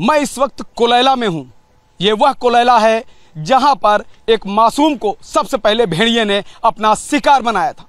मैं इस वक्त कोलैला में हूँ ये वह कोलैला है जहाँ पर एक मासूम को सबसे पहले भेड़िए ने अपना शिकार बनाया था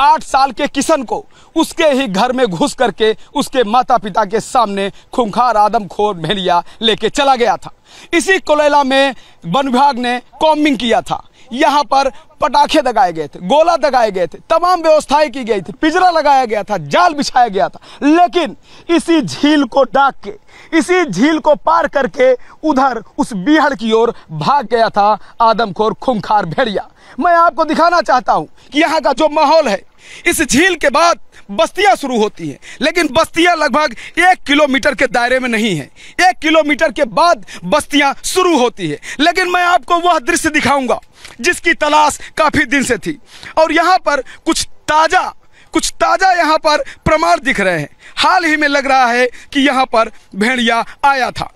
आठ साल के किशन को उसके ही घर में घुस करके उसके माता पिता के सामने खूंखार आदमखोर भेड़िया लेके चला गया था इसी कोलेला में वन विभाग ने कॉम्बिंग किया था यहाँ पर पटाखे दगाए गए थे गोला दगाए गए थे तमाम व्यवस्थाएं की गई थी पिजरा लगाया गया था जाल बिछाया गया था लेकिन इसी झील को डाक के इसी झील को पार करके उधर उस बिहड़ की ओर भाग गया था आदमखोर खुमखार भेड़िया मैं आपको दिखाना चाहता हूँ कि यहाँ का जो माहौल है इस झील के बाद बस्तियां शुरू होती हैं लेकिन बस्तियां लगभग एक किलोमीटर के दायरे में नहीं है एक किलोमीटर के बाद बस्तियां शुरू होती है लेकिन मैं आपको वह दृश्य दिखाऊंगा जिसकी तलाश काफ़ी दिन से थी और यहाँ पर कुछ ताज़ा कुछ ताज़ा यहाँ पर प्रमाण दिख रहे हैं हाल ही में लग रहा है कि यहाँ पर भेड़िया आया था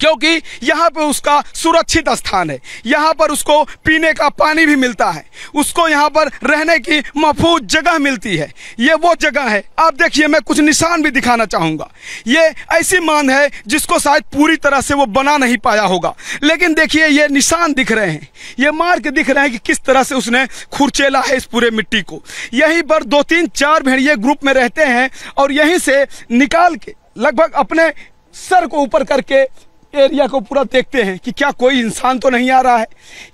क्योंकि यहाँ पे उसका सुरक्षित स्थान है यहाँ पर उसको पीने का पानी भी मिलता है उसको यहाँ पर रहने की महफूज जगह मिलती है ये वो जगह है आप देखिए मैं कुछ निशान भी दिखाना चाहूँगा ये ऐसी मान है जिसको शायद पूरी तरह से वो बना नहीं पाया होगा लेकिन देखिए ये निशान दिख रहे हैं ये मार्ग दिख रहे हैं कि किस तरह से उसने खुरचेला है इस पूरे मिट्टी को यहीं पर दो तीन चार भेड़िए ग्रुप में रहते हैं और यहीं से निकाल के लगभग अपने सर को ऊपर करके एरिया को पूरा देखते हैं कि क्या कोई इंसान तो नहीं आ रहा है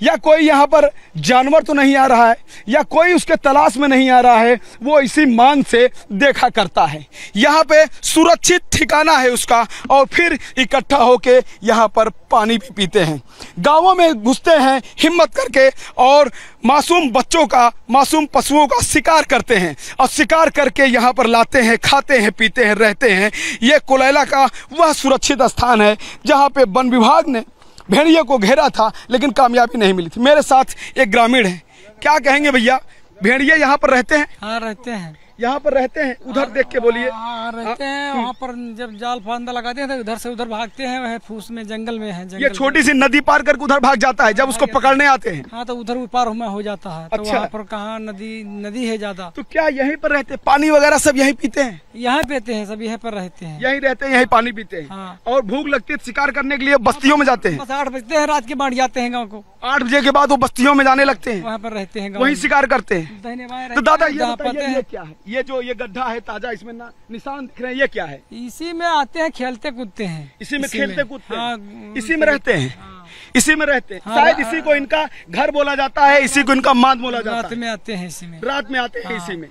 या कोई यहाँ पर जानवर तो नहीं आ रहा है या कोई उसके तलाश में नहीं आ रहा है वो इसी मान से देखा करता है यहाँ पे सुरक्षित ठिकाना है उसका और फिर इकट्ठा होके यहाँ पर पानी भी पीते हैं गांवों में घुसते हैं हिम्मत करके और मासूम बच्चों का मासूम पशुओं का शिकार करते हैं और शिकार करके यहाँ पर लाते हैं खाते हैं पीते हैं रहते हैं ये कोलैला का वह सुरक्षित स्थान है जहाँ पे वन विभाग ने भेड़िए को घेरा था लेकिन कामयाबी नहीं मिली थी मेरे साथ एक ग्रामीण है क्या कहेंगे भैया भेड़िए यहाँ पर रहते हैं हाँ रहते हैं यहाँ पर रहते हैं उधर देख के बोलिए हाँ, हाँ, रहते हैं हाँ। वहाँ पर जब जाल फांदा लगाते हैं तो उधर से उधर भागते हैं वह फूस में जंगल में है ये छोटी सी नदी पार करके उधर भाग जाता है जब उसको पकड़ने आते हैं हाँ तो उधर पार हो जाता है तो अच्छा तो पर कहा नदी नदी है ज्यादा तो क्या यहीं पर रहते पानी वगैरह सब यही पीते हैं यहाँ पीते हैं सब यहाँ पर रहते हैं यही रहते हैं यही पानी पीते हैं और भूख लगती है तो शिकार करने के लिए बस्तियों में जाते हैं आठ बजते हैं रात के बाढ़ जाते हैं गाँव को आठ बजे के बाद वो बस्तियों में जाने लगते हैं वहाँ पर रहते हैं वहीं शिकार करते हैं तो दादा ये, है। ये क्या है ये जो ये गड्ढा है ताजा इसमें निशान दिख रहे हैं ये क्या है इसी में आते हैं खेलते कूदते हैं इसी में खेलते कूदते हैं हाँ, इसी में रहते हैं हाँ। इसी में रहते हैं हाँ, शायद इसी को इनका घर बोला जाता है इसी को इनका माद बोला जाता है रात में आते हैं इसी में रात में आते हैं इसी में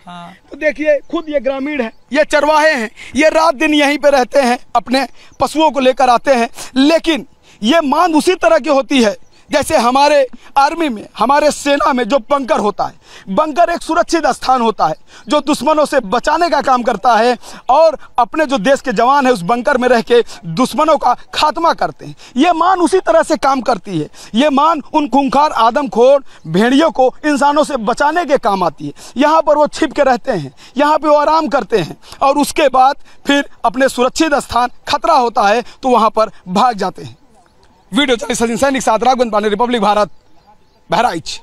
तो देखिए खुद ये ग्रामीण है ये चरवाहे हैं ये रात दिन यहीं पे रहते हैं अपने पशुओं को लेकर आते हैं लेकिन ये मांद उसी तरह की होती है जैसे हमारे आर्मी में हमारे सेना में जो बंकर होता है बंकर एक सुरक्षित स्थान होता है जो दुश्मनों से बचाने का काम करता है और अपने जो देश के जवान है उस बंकर में रह के दुश्मनों का खात्मा करते हैं ये मान उसी तरह से काम करती है ये मान उन खूंखार आदमखोर भेड़ियों को इंसानों से बचाने के काम आती है यहाँ पर वो छिप के रहते हैं यहाँ पर वो आराम करते हैं और उसके बाद फिर अपने सुरक्षित स्थान खतरा होता है तो वहाँ पर भाग जाते हैं वीडियो चालीस सैनिक साथ राघवन पांडे रिपब्लिक भारत बहराइच